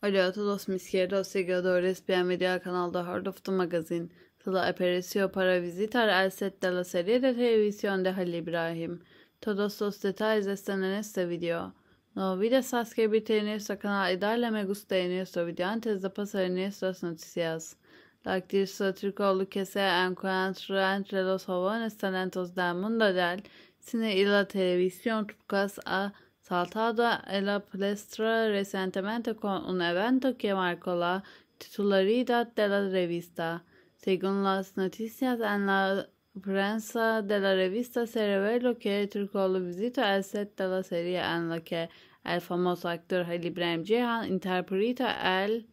Hola a todos mis queridos seguidores, bienvenidos al canal de Heart of the Magazine. Toda apareció para visitar el set de la serie de televisión de Halil Ibrahim. Todos los detalles están en este video. No olvides suscribirte a nuestro canal y darle me gusta a nuestro video antes de pasar a nuestras noticias. La actriz Turcolu que se encuentra entre los jóvenes talentos del mundo del cine y la televisión turcas a Saltado en la palestra recientemente con un evento que marcó la titularidad de la revista. Según las noticias en la prensa de la revista se reveló que lo visitó el set de la serie en la que el famoso actor Halil Ibrahim Jehan interpretó el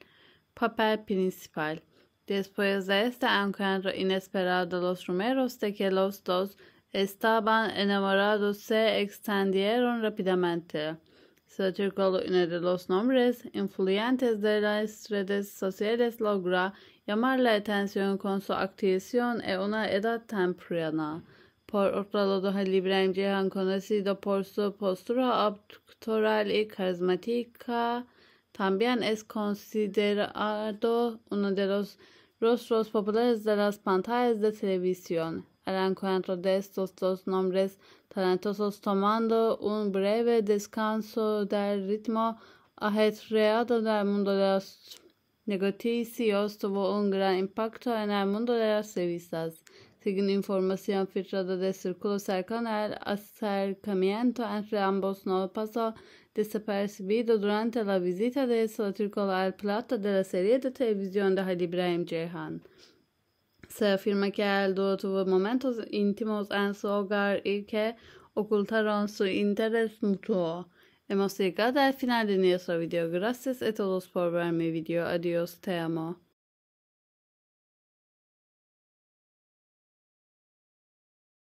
papel principal. Después de este encuentro inesperado, los rumores de que los dos estaban enamorados se extendieron rápidamente. Se circuló uno de los nombres influyentes de las redes sociales logra llamar la atención con su actuación en una edad temprana. Por otro lado, el libre conocido por su postura doctoral y carismática, también es considerado uno de los rostros populares de las pantallas de televisión al encuentro de estos dos nombres talentosos tomando un breve descanso del ritmo ajetreado del mundo de los negocios tuvo un gran impacto en el mundo de las revistas. Según información filtrada de círculo cercano, el acercamiento entre ambos no pasó desapercibido durante la visita de Salatirkol al Plata de la serie de televisión de Halil Ibrahim Ceyhan. se afirma che Aldo tuvo momentos íntimos en su hogar y que ocultaron su interés mutuo. Hemos llegado al final de nuestro video. Gracias a todos por ver mi video. Adiós, te amo.